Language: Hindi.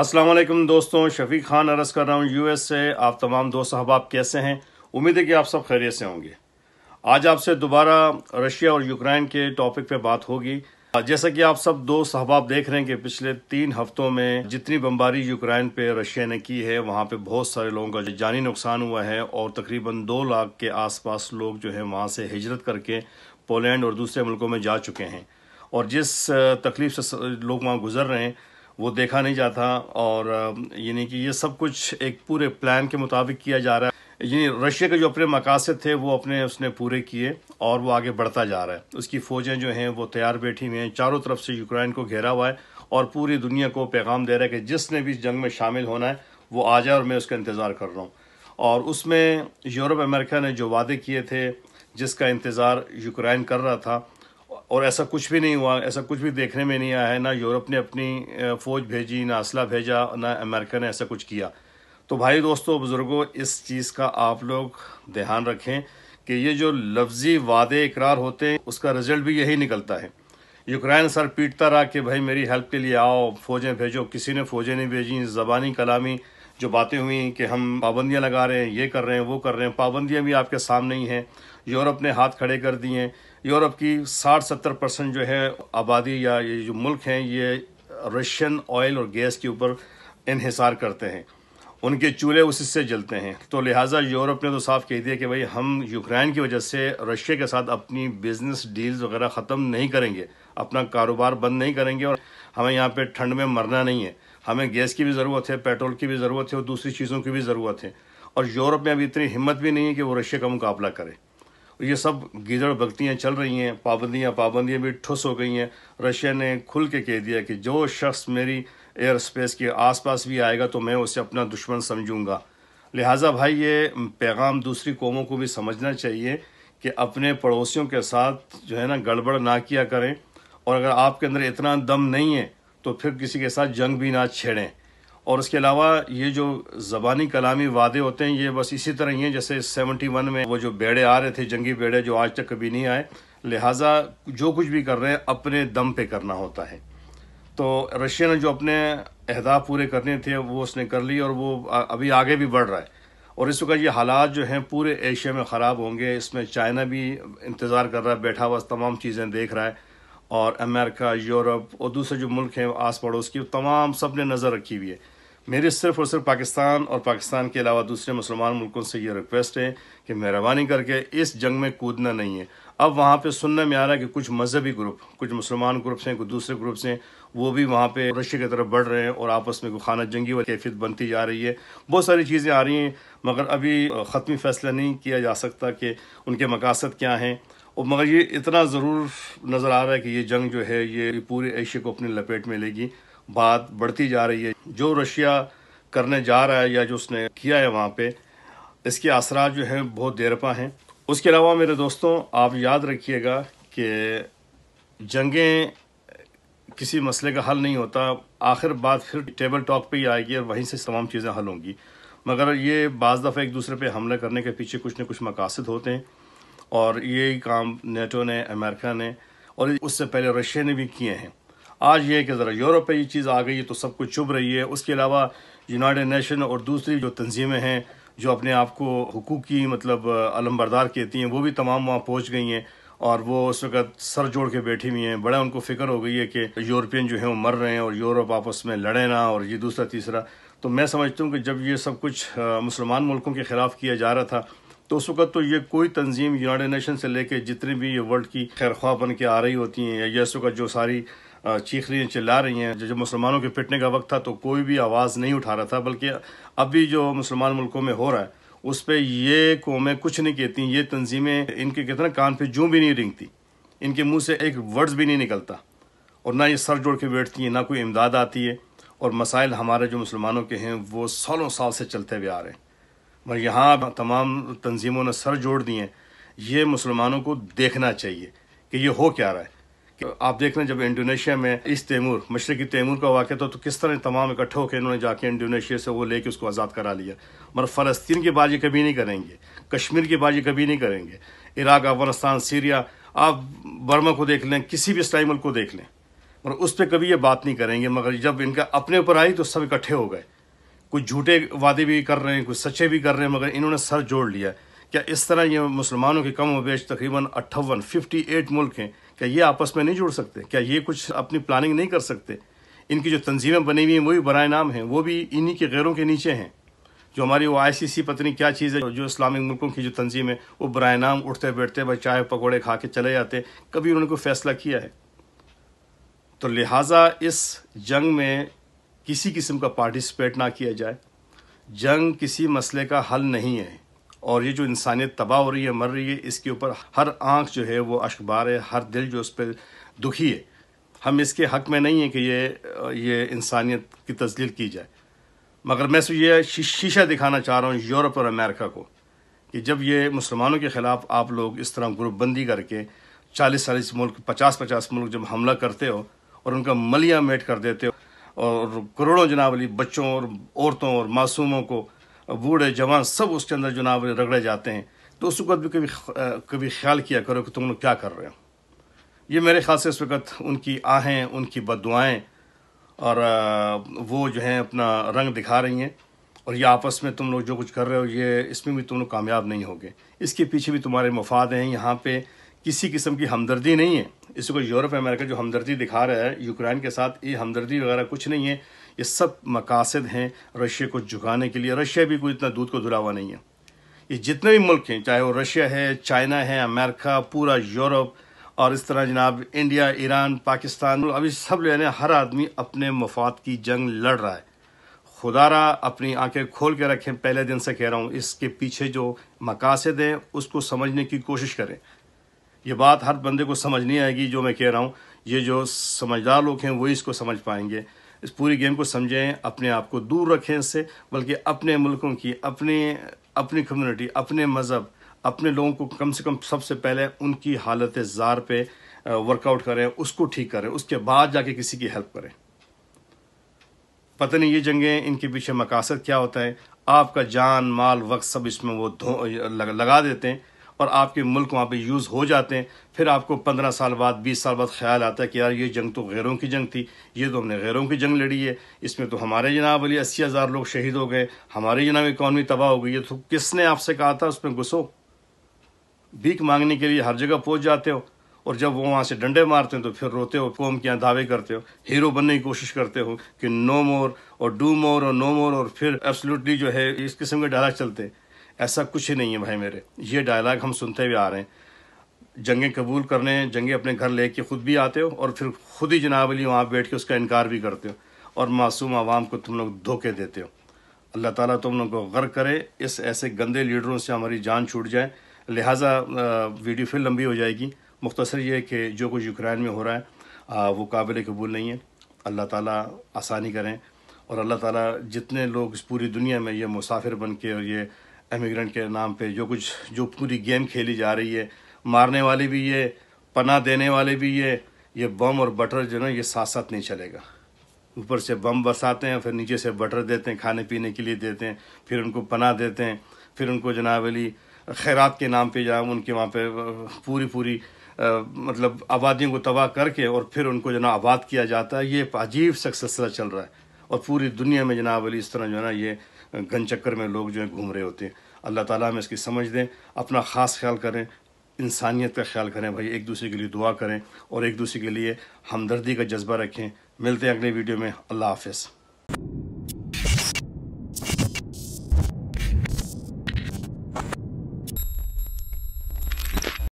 असलम दोस्तों शफीक खान अरस कर रहा हूँ यू एस से आप तमाम दोस्त अहबाब कैसे हैं उम्मीद है कि आप सब खैरियत से होंगे आज आपसे दोबारा रशिया और यूक्रेन के टॉपिक पे बात होगी जैसा कि आप सब दो सहबाब देख रहे हैं कि पिछले तीन हफ्तों में जितनी बमबारी यूक्रेन पे रशिया ने की है वहाँ पे बहुत सारे लोगों का जानी नुकसान हुआ है और तकरीबन दो लाख के आसपास लोग जो है वहाँ से हिजरत करके पोलैंड और दूसरे मुल्कों में जा चुके हैं और जिस तकलीफ से लोग वहाँ गुजर रहे हैं वो देखा नहीं जाता और यानी कि ये सब कुछ एक पूरे प्लान के मुताबिक किया जा रहा है यानी रशिया के जो अपने मकासद थे वो अपने उसने पूरे किए और वो आगे बढ़ता जा रहा है उसकी फ़ौजें जो हैं वो तैयार बैठी हुई हैं चारों तरफ से यूक्रेन को घेरा हुआ है और पूरी दुनिया को पैगाम दे रहा है कि जिसने भी इस जंग में शामिल होना है वो आ जाए और मैं उसका इंतज़ार कर रहा हूँ और उसमें यूरोप अमेरिका ने जो वादे किए थे जिसका इंतज़ार यूक्रेन कर रहा था और ऐसा कुछ भी नहीं हुआ ऐसा कुछ भी देखने में नहीं आया है ना यूरोप ने अपनी फ़ौज भेजी ना असला भेजा ना अमेरिका ने ऐसा कुछ किया तो भाई दोस्तों बुज़ुर्गों इस चीज़ का आप लोग ध्यान रखें कि ये जो लफ्ज़ी वादे इकरार होते हैं उसका रिज़ल्ट भी यही निकलता है यूक्रेन सर पीटता रहा कि भाई मेरी हेल्प के लिए आओ फौजें भेजो किसी ने फौजें नहीं भेजी ज़बानी कलामी जो बातें हुई कि हम पाबंदियां लगा रहे हैं ये कर रहे हैं वो कर रहे हैं पाबंदियां भी आपके सामने ही हैं यूरोप ने हाथ खड़े कर दिए हैं यूरोप की 60-70 परसेंट जो है आबादी या ये जो मुल्क हैं ये रशियन ऑयल और गैस के ऊपर इहिसार करते हैं उनके चूल्हे उसी से जलते हैं तो लिहाजा यूरोप ने तो साफ कह दिया कि भाई हम यूक्रेन की वजह से रशिया के साथ अपनी बिजनेस डील्स वगैरह ख़त्म नहीं करेंगे अपना कारोबार बंद नहीं करेंगे और हमें यहाँ पे ठंड में मरना नहीं है हमें गैस की भी ज़रूरत है पेट्रोल की भी ज़रूरत है और दूसरी चीज़ों की भी ज़रूरत है और यूरोप में अभी इतनी हिम्मत भी नहीं है कि वो रशिया का मुकाबला करे और ये सब गिदड़ भक्तियाँ चल रही हैं पाबंदियाँ पाबंदियाँ भी ठुस हो गई हैं रशिया ने खुल के कह दिया कि जो शख्स मेरी एयर स्पेस के आसपास भी आएगा तो मैं उसे अपना दुश्मन समझूंगा लिहाजा भाई ये पैगाम दूसरी कौमों को भी समझना चाहिए कि अपने पड़ोसियों के साथ जो है ना गड़बड़ ना किया करें और अगर आपके अंदर इतना दम नहीं है तो फिर किसी के साथ जंग भी ना छेड़ें और उसके अलावा ये जो ज़बानी कलामी वादे होते हैं ये बस इसी तरह ही हैं जैसे 71 में वो जो बेड़े आ रहे थे जंगी बेड़े जो आज तक कभी नहीं आए लिहाजा जो कुछ भी कर रहे हैं अपने दम पे करना होता है तो रशिया ने जो अपने अहदाफ पूरे करने थे वो उसने कर लिए और वो अभी आगे भी बढ़ रहा है और इस वक्त ये हालात जो हैं पूरे एशिया में ख़राब होंगे इसमें चाइना भी इंतज़ार कर रहा है बैठा हुआ तमाम चीज़ें देख रहा है और अमेरिका यूरोप और दूसरे जो मुल्क हैं आस पड़ोस की तमाम सब ने नज़र रखी हुई है मेरी सिर्फ और सिर्फ पाकिस्तान और पाकिस्तान के अलावा दूसरे मुसलमान मुल्कों से ये रिक्वेस्ट है कि मेहरबानी करके इस जंग में कूदना नहीं है अब वहाँ पे सुनने में आ रहा है कि कुछ मजहबी ग्रुप कुछ मुसलमान ग्रुप्स हैं कुछ दूसरे ग्रुप्स हैं वो भी वहाँ पे रशिया की तरफ बढ़ रहे हैं और आपस में कोई खाना जंगी वाली कैफियत बनती जा रही है बहुत सारी चीज़ें आ रही हैं मगर अभी ख़त्मी फैसला नहीं किया जा सकता कि उनके मकासद क्या हैं और मगर ये इतना ज़रूर नज़र आ रहा है कि ये जंग जो है ये पूरे एशिया को अपनी लपेट में लेगी बात बढ़ती जा रही है जो रशिया करने जा रहा है या जो उसने किया है वहाँ पे इसके असरा जो हैं बहुत देरपा हैं उसके अलावा मेरे दोस्तों आप याद रखिएगा कि जंगें किसी मसले का हल नहीं होता आखिर बात फिर टेबल टॉक पे ही आएगी और वहीं से तमाम चीज़ें हल होंगी मगर ये बाज़ दफ़ा एक दूसरे पे हमला करने के पीछे कुछ न कुछ मकासद होते हैं और यही काम नेटो ने अमेरिका ने और उससे पहले रशिया ने भी किए हैं आज ये है कि ज़रा यूरोप पे ये चीज़ आ गई है तो सब कुछ चुभ रही है उसके अलावा यूनाइटेड नेशन और दूसरी जो तंजीमें हैं जो अपने आप को हकूकी मतलब अलमबरदार कहती हैं वो भी तमाम वहाँ पहुँच गई हैं और वो उस वक्त सर जोड़ के बैठी हुई हैं बड़ा उनको फिक्र हो गई है कि यूरोपियन जो हैं वो मर रहे हैं और यूरोप आपस में लड़े ना और ये दूसरा तीसरा तो मैं समझता हूँ कि जब ये सब कुछ मुसलमान मुल्कों के ख़िलाफ़ किया जा रहा था तो उस वक्त तो ये कोई तंजीम यूनाइटेड नेशन से लेके जितनी भी ये वर्ल्ड की खैरख्वाह बन के आ रही होती हैं या इस वक्त जो सारी चीख रही हैं चिल्ला रही हैं जो, मुसलमानों के फिटने का वक्त था तो कोई भी आवाज़ नहीं उठा रहा था बल्कि अभी जो मुसलमान मुल्कों में हो रहा है उस पर ये कौमें कुछ नहीं कहती ये तंजीमें इनके कितना कान पर जूँ भी नहीं रिंगती इनके मुँह से एक वर्ड्स भी नहीं निकलता और ना ये सर जोड़ के बैठती हैं ना कोई इमदाद आती है और मसाइल हमारे जो मुसलमानों के हैं वो सालों साल से चलते हुए आ रहे हैं मगर यहाँ तमाम तंजीमों ने सर जोड़ दिए ये मुसलमानों को देखना चाहिए कि ये हो क्या रहा है कि आप देख रहे हैं जब इंडोनेशिया में इस तैमूर मशरकी तैमूर का वाक़ था तो किस तरह तमाम इकट्ठे होकर इन्होंने जाके इंडोनेशिया से वो लेके उसको आज़ाद करा लिया मगर फ़लस्तीन की बाजी कभी नहीं करेंगे कश्मीर की बाजी कभी नहीं करेंगे इराक अफगानिस्तान सीरिया आप बर्मा को देख लें किसी भी इस्लाई मुल्क को देख लें मगर उस पर कभी ये बात नहीं करेंगे मगर जब इनका अपने ऊपर आई तो सब इकट्ठे हो गए कुछ झूठे वादे भी कर रहे हैं कुछ सच्चे भी कर रहे हैं मगर इन्होंने सर जोड़ लिया क्या इस तरह ये मुसलमानों के कम वेश तकरीबन अट्ठावन फिफ्टी एट मुल्क हैं क्या ये आपस में नहीं जुड़ सकते क्या ये कुछ अपनी प्लानिंग नहीं कर सकते इनकी जो तंजीमें बनी हुई हैं वो भी बरए नाम हैं वो भी इन्हीं के गैरों के नीचे हैं जो हमारी वो आई सी सी पत्नी क्या चीज़ है जो इस्लामिक मुल्कों की जो तंजीम है वो बरए नाम उठते बैठते भाई चाय पकौड़े खा के चले जाते कभी उन्होंने कोई फैसला किया है तो लिहाजा इस जंग में किसी किस्म का पार्टिसिपेट ना किया जाए जंग किसी मसले का हल नहीं है और ये जो इंसानियत तबाह हो रही है मर रही है इसके ऊपर हर आंख जो है वो अशबार है हर दिल जो उस पर दुखी है हम इसके हक में नहीं है कि ये ये इंसानियत की तस्दील की जाए मगर मैं सो ये शीशा दिखाना चाह रहा हूँ यूरोप और अमेरिका को कि जब ये मुसलमानों के ख़िलाफ़ आप लोग इस तरह ग्रुपबंदी करके चालीस चालीस मुल्क पचास पचास मुल्क जब हमला करते हो और उनका मलिया मेट कर देते हो और करोड़ों जनावली बच्चों और औरतों और मासूमों को बूढ़े जवान सब उसके अंदर जनावली रगड़े जाते हैं तो उस वक्त भी कभी कभी ख्याल किया करो कि तुम लोग क्या कर रहे हो ये मेरे ख्याल से इस वक्त उनकी आहें उनकी बदुआएँ और वो जो हैं अपना रंग दिखा रही हैं और ये आपस में तुम लोग जो कुछ कर रहे हो ये इसमें भी तुम लोग कामयाब नहीं होगे इसके पीछे भी तुम्हारे मफाद हैं यहाँ पर किसी किस्म की हमदर्दी नहीं है इसको यूरोप अमेरिका जो हमदर्दी दिखा रहा है यूक्रेन के साथ ये हमदर्दी वगैरह कुछ नहीं है ये सब मकासद हैं रशिया को झुकाने के लिए रशिया भी कोई इतना दूध को धुला हुआ नहीं है ये जितने भी मुल्क हैं चाहे वो रशिया है चाइना है अमेरिका पूरा यूरोप और इस तरह जनाब इंडिया ईरान पाकिस्तान अभी सब लेने हर आदमी अपने मफाद की जंग लड़ रहा है खुदारा अपनी आंखें खोल के रखें पहले दिन से कह रहा हूँ इसके पीछे जो मकासद हैं उसको समझने की कोशिश करें ये बात हर बंदे को समझ नहीं आएगी जो मैं कह रहा हूँ ये जो समझदार लोग हैं वही इसको समझ पाएंगे इस पूरी गेम को समझें अपने आप को दूर रखें इससे बल्कि अपने मुल्कों की अपने अपनी कम्युनिटी अपने मज़हब अपने लोगों को कम से कम सबसे पहले उनकी हालत ज़ार पे वर्कआउट करें उसको ठीक करें उसके बाद जाके किसी की हेल्प करें पता नहीं ये जंगें इनके पीछे मकासद क्या होता है आपका जान माल वक्त सब इसमें वो लगा देते हैं और आपके मुल्क वहाँ पे यूज़ हो जाते हैं फिर आपको पंद्रह साल बाद बीस साल बाद ख्याल आता है कि यार ये जंग तो गैरों की जंग थी ये तो हमने गैरों की जंग लड़ी है इसमें तो हमारे जनाब वाली अस्सी हज़ार लोग शहीद हो गए हमारे जनाब इकॉनमी तबाह हो गई है तो किसने आपसे कहा था उसमें घुसो भीख मांगने के लिए हर जगह पहुँच जाते हो और जब वो वहाँ से डंडे मारते हैं तो फिर रोते हो कौम के यहाँ दावे करते हो हीरो बनने की कोशिश करते हो कि नो मोर और डू मोर और नो मोर और फिर एब्सोल्युटली जो है इस किस्म के डायलॉग चलते हैं ऐसा कुछ ही नहीं है भाई मेरे ये डायलाग हम सुनते हुए आ रहे हैं जंगें कबूल करने जंगें अपने घर ले कर ख़ुद भी आते हो और फिर ख़ुद ही जनाब अली वहाँ बैठ के उसका इनकार भी करते हो और मासूम आवाम को तुम लोग धोखे देते हो अल्लाह ताला तुम तो लोग को गर्क करे इस ऐसे गंदे लीडरों से हमारी जान छूट जाए लिहाजा वीडियो फिर लंबी हो जाएगी मुख्तसर ये कि जो कुछ यूक्रेन में हो रहा है आ, वो काबिल कबूल नहीं है अल्लाह ताली आसानी करें और अल्लाह ताली जितने लोग इस पूरी दुनिया में ये मुसाफिर बन के और ये एमिग्रेंट के नाम पे जो कुछ जो पूरी गेम खेली जा रही है मारने वाले भी ये पना देने वाले भी ये ये बम और बटर जो ना ये साथ साथ नहीं चलेगा ऊपर से बम बरसाते हैं फिर नीचे से बटर देते हैं खाने पीने के लिए देते हैं फिर उनको पना देते हैं फिर उनको जनाब अली खैरात के नाम पे जनाब उनके वहाँ पे पूरी पूरी आ, मतलब आबादियों को तबाह करके और फिर उनको जनाब आबाद किया जाता है ये अजीब सा सिलसिला चल रहा है और पूरी दुनिया में जनाब अली इस तरह जो है ना ये गन चक्कर में लोग जो है घूम रहे होते हैं अल्लाह ताला हमें इसकी समझ दें अपना ख़ास ख्याल करें इंसानियत का ख्याल करें भाई एक दूसरे के लिए दुआ करें और एक दूसरे के लिए हमदर्दी का जज्बा रखें मिलते हैं अगले वीडियो में अल्लाह हाफिज़